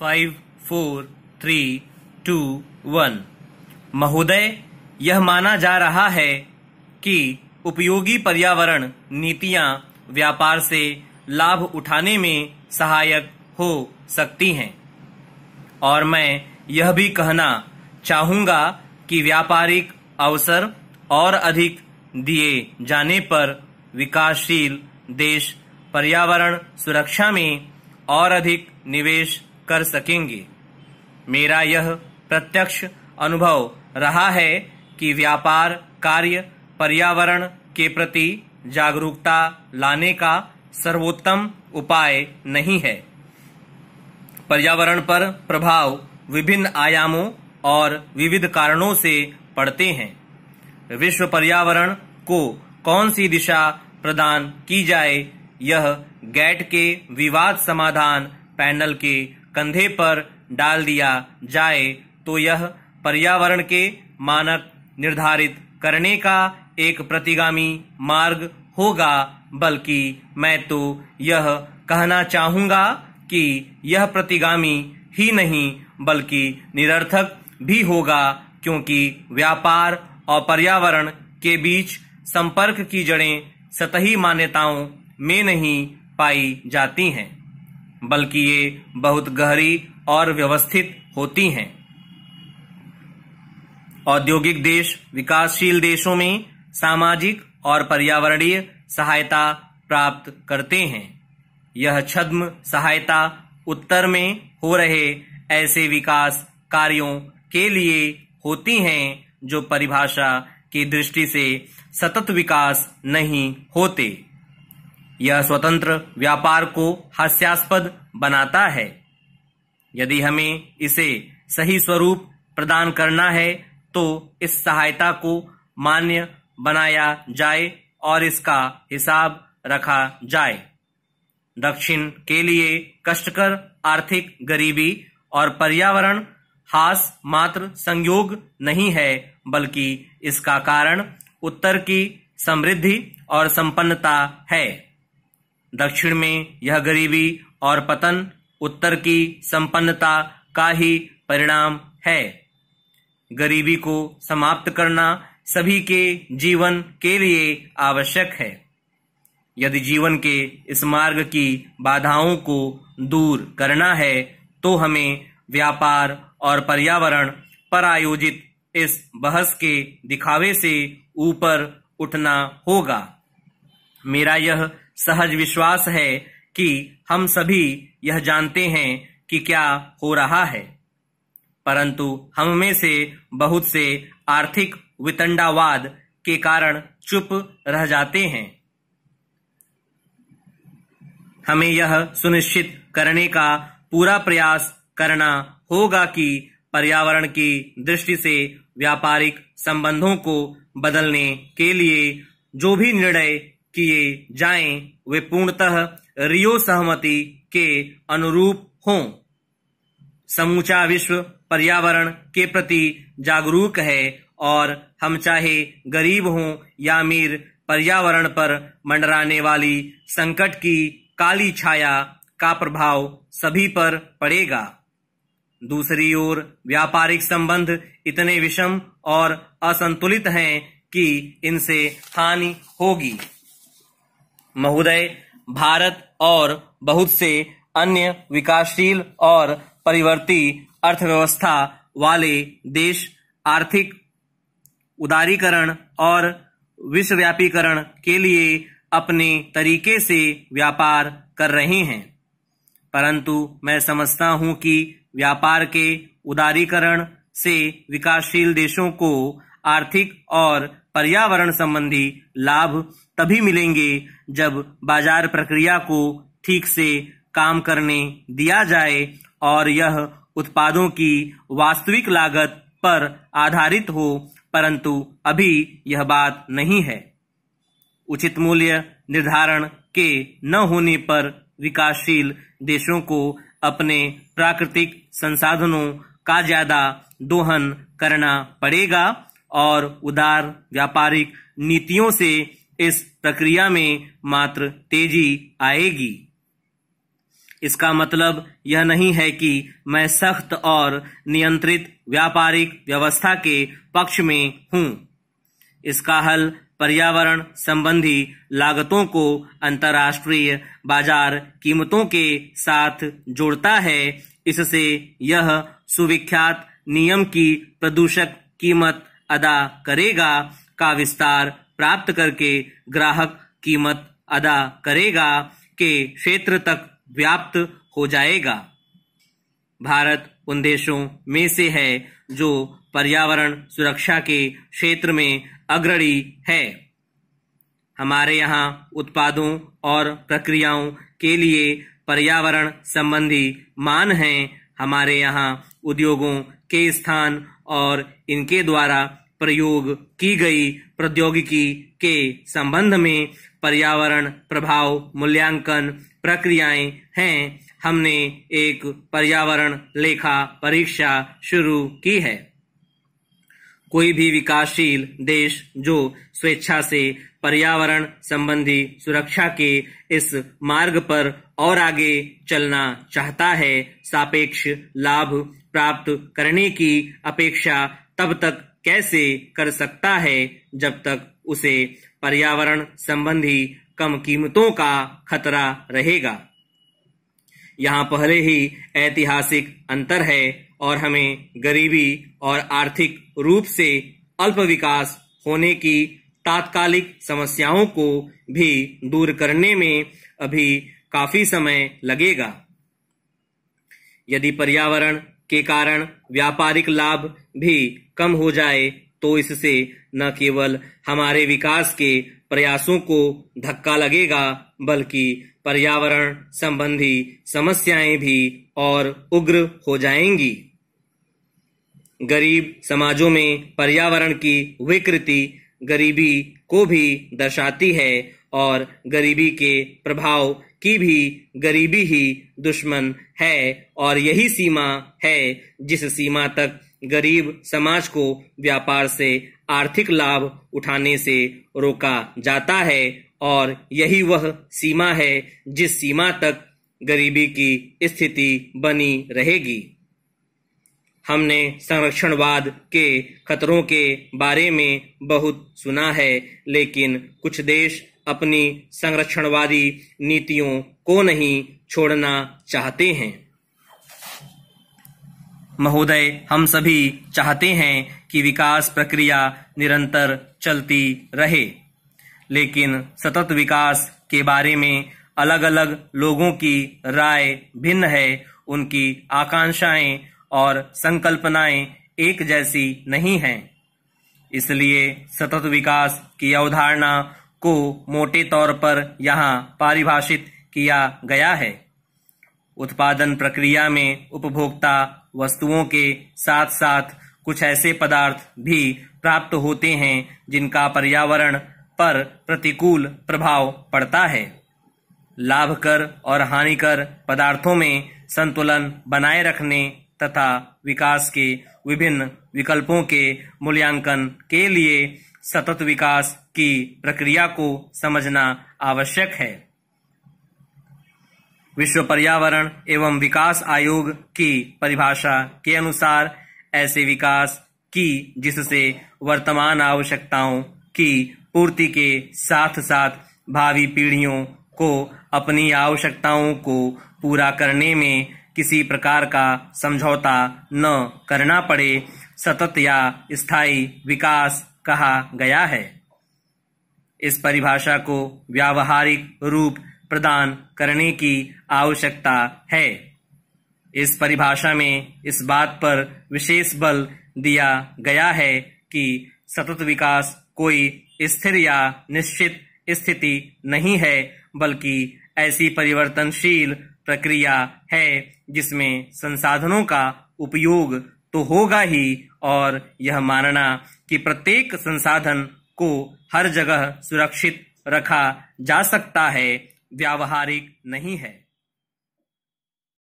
five four three two one महोदय यह माना जा रहा है कि उपयोगी पर्यावरण नीतियां व्यापार से लाभ उठाने में सहायक हो सकती हैं और मैं यह भी कहना चाहूंगा कि व्यापारिक अवसर और अधिक दिए जाने पर विकासशील देश पर्यावरण सुरक्षा में और अधिक निवेश कर सकेंगे मेरा यह प्रत्यक्ष अनुभव रहा है कि व्यापार कार्य पर्यावरण के प्रति जागरूकता लाने का सर्वोत्तम उपाय नहीं है पर्यावरण पर प्रभाव विभिन्न आयामों और विविध कारणों से पड़ते हैं विश्व पर्यावरण को कौन सी दिशा प्रदान की जाए यह गैट के विवाद समाधान पैनल के कंधे पर डाल दिया जाए तो यह पर्यावरण के मानक निर्धारित करने का एक प्रतिगामी मार्ग होगा बल्कि मैं तो यह कहना चाहूंगा कि यह प्रतिगामी ही नहीं बल्कि निरर्थक भी होगा क्योंकि व्यापार और पर्यावरण के बीच संपर्क की जड़ें सतही मान्यताओं में नहीं पाई जाती हैं बल्कि ये बहुत गहरी और व्यवस्थित होती हैं औद्योगिक देश विकासशील देशों में सामाजिक और पर्यावरणीय सहायता प्राप्त करते हैं यह छद्म सहायता उत्तर में हो रहे ऐसे विकास कार्यों के लिए होती हैं जो परिभाषा की दृष्टि से सतत विकास नहीं होते यह स्वतंत्र व्यापार को हास्यास्पद बनाता है यदि हमें इसे सही स्वरूप प्रदान करना है तो इस सहायता को मान्य बनाया जाए और इसका हिसाब रखा जाए दक्षिण के लिए कष्टकर आर्थिक गरीबी और पर्यावरण हास मात्र संयोग नहीं है बल्कि इसका कारण उत्तर की समृद्धि और संपन्नता है दक्षिण में यह गरीबी और पतन उत्तर की संपन्नता का ही परिणाम है गरीबी को समाप्त करना सभी के जीवन के लिए आवश्यक है यदि जीवन के इस मार्ग की बाधाओं को दूर करना है तो हमें व्यापार और पर्यावरण पर आयोजित इस बहस के दिखावे से ऊपर उठना होगा मेरा यह सहज विश्वास है कि हम सभी यह जानते हैं कि क्या हो रहा है परंतु हम में से बहुत से आर्थिक वितंडावाद के कारण चुप रह जाते हैं हमें यह सुनिश्चित करने का पूरा प्रयास करना होगा कि पर्यावरण की दृष्टि से व्यापारिक संबंधों को बदलने के लिए जो भी निर्णय किए जाएं वे पूर्णतः रियो सहमति के अनुरूप हों समूचा विश्व पर्यावरण के प्रति जागरूक है और हम चाहे गरीब हों या अमीर पर्यावरण पर मंडराने वाली संकट की काली छाया का प्रभाव सभी पर पड़ेगा दूसरी ओर व्यापारिक संबंध इतने विषम और असंतुलित हैं कि इनसे हानि होगी महोदय भारत और बहुत से अन्य विकासशील और परिवर्ती अर्थव्यवस्था वाले देश आर्थिक उदारीकरण और विश्वव्यापीकरण के लिए अपने तरीके से व्यापार कर रहे हैं परंतु मैं समझता हूं कि व्यापार के उदारीकरण से विकासशील देशों को आर्थिक और पर्यावरण संबंधी लाभ तभी मिलेंगे जब बाजार प्रक्रिया को ठीक से काम करने दिया जाए और यह उत्पादों की वास्तविक लागत पर आधारित हो परंतु अभी यह बात नहीं है उचित मूल्य निर्धारण के न होने पर विकासशील देशों को अपने प्राकृतिक संसाधनों का ज्यादा दोहन करना पड़ेगा और उदार व्यापारिक नीतियों से इस प्रक्रिया में मात्र तेजी आएगी इसका मतलब यह नहीं है कि मैं सख्त और नियंत्रित व्यापारिक व्यवस्था के पक्ष में हूं इसका हल पर्यावरण संबंधी लागतों को अंतर्राष्ट्रीय बाजार कीमतों के साथ जोड़ता है इससे यह सुविख्यात नियम की प्रदूषक कीमत अदा करेगा का विस्तार प्राप्त करके ग्राहक कीमत अदा करेगा के क्षेत्र तक व्याप्त हो जाएगा भारत उन देशों में से है जो पर्यावरण सुरक्षा के क्षेत्र में अग्रणी है हमारे यहाँ उत्पादों और प्रक्रियाओं के लिए पर्यावरण संबंधी मान हैं हमारे यहाँ उद्योगों के स्थान और इनके द्वारा प्रयोग की गई प्रौद्योगिकी के संबंध में पर्यावरण प्रभाव मूल्यांकन प्रक्रियाएं हैं हमने एक पर्यावरण लेखा परीक्षा शुरू की है कोई भी विकासशील देश जो स्वेच्छा से पर्यावरण संबंधी सुरक्षा के इस मार्ग पर और आगे चलना चाहता है सापेक्ष लाभ प्राप्त करने की अपेक्षा तब तक कैसे कर सकता है जब तक उसे पर्यावरण संबंधी कम कीमतों का खतरा रहेगा यहाँ पहले ही ऐतिहासिक अंतर है और हमें गरीबी और आर्थिक रूप से अल्प विकास होने की तात्कालिक समस्याओं को भी दूर करने में अभी काफी समय लगेगा यदि पर्यावरण के कारण व्यापारिक लाभ भी कम हो जाए तो इससे न केवल हमारे विकास के प्रयासों को धक्का लगेगा बल्कि पर्यावरण संबंधी समस्याएं भी और उग्र हो जाएंगी गरीब समाजों में पर्यावरण की विकृति गरीबी को भी दर्शाती है और गरीबी के प्रभाव की भी गरीबी ही दुश्मन है और यही सीमा है जिस सीमा तक गरीब समाज को व्यापार से आर्थिक लाभ उठाने से रोका जाता है और यही वह सीमा है जिस सीमा तक गरीबी की स्थिति बनी रहेगी हमने संरक्षणवाद के खतरों के बारे में बहुत सुना है लेकिन कुछ देश अपनी संरक्षणवादी नीतियों को नहीं छोड़ना चाहते हैं महोदय हम सभी चाहते हैं कि विकास प्रक्रिया निरंतर चलती रहे लेकिन सतत विकास के बारे में अलग अलग लोगों की राय भिन्न है उनकी आकांक्षाएं और संकल्पनाएं एक जैसी नहीं हैं इसलिए सतत विकास की अवधारणा को मोटे तौर पर यहाँ परिभाषित किया गया है उत्पादन प्रक्रिया में उपभोक्ता वस्तुओं के साथ साथ कुछ ऐसे पदार्थ भी प्राप्त होते हैं जिनका पर्यावरण पर प्रतिकूल प्रभाव पड़ता है लाभ कर और हानिकर पदार्थों में संतुलन बनाए रखने तथा विकास के विभिन्न विकल्पों के मूल्यांकन के लिए सतत विकास की प्रक्रिया को समझना आवश्यक है विश्व पर्यावरण एवं विकास आयोग की परिभाषा के अनुसार ऐसे विकास की जिससे वर्तमान आवश्यकताओं की पूर्ति के साथ साथ भावी पीढ़ियों को अपनी आवश्यकताओं को पूरा करने में किसी प्रकार का समझौता न करना पड़े सतत या स्थायी विकास कहा गया है इस परिभाषा को व्यावहारिक रूप प्रदान करने की आवश्यकता है इस परिभाषा में इस बात पर विशेष बल दिया गया है कि सतत विकास कोई स्थिर या निश्चित स्थिति नहीं है बल्कि ऐसी परिवर्तनशील प्रक्रिया है जिसमें संसाधनों का उपयोग तो होगा ही और यह मानना कि प्रत्येक संसाधन को हर जगह सुरक्षित रखा जा सकता है व्यावहारिक नहीं है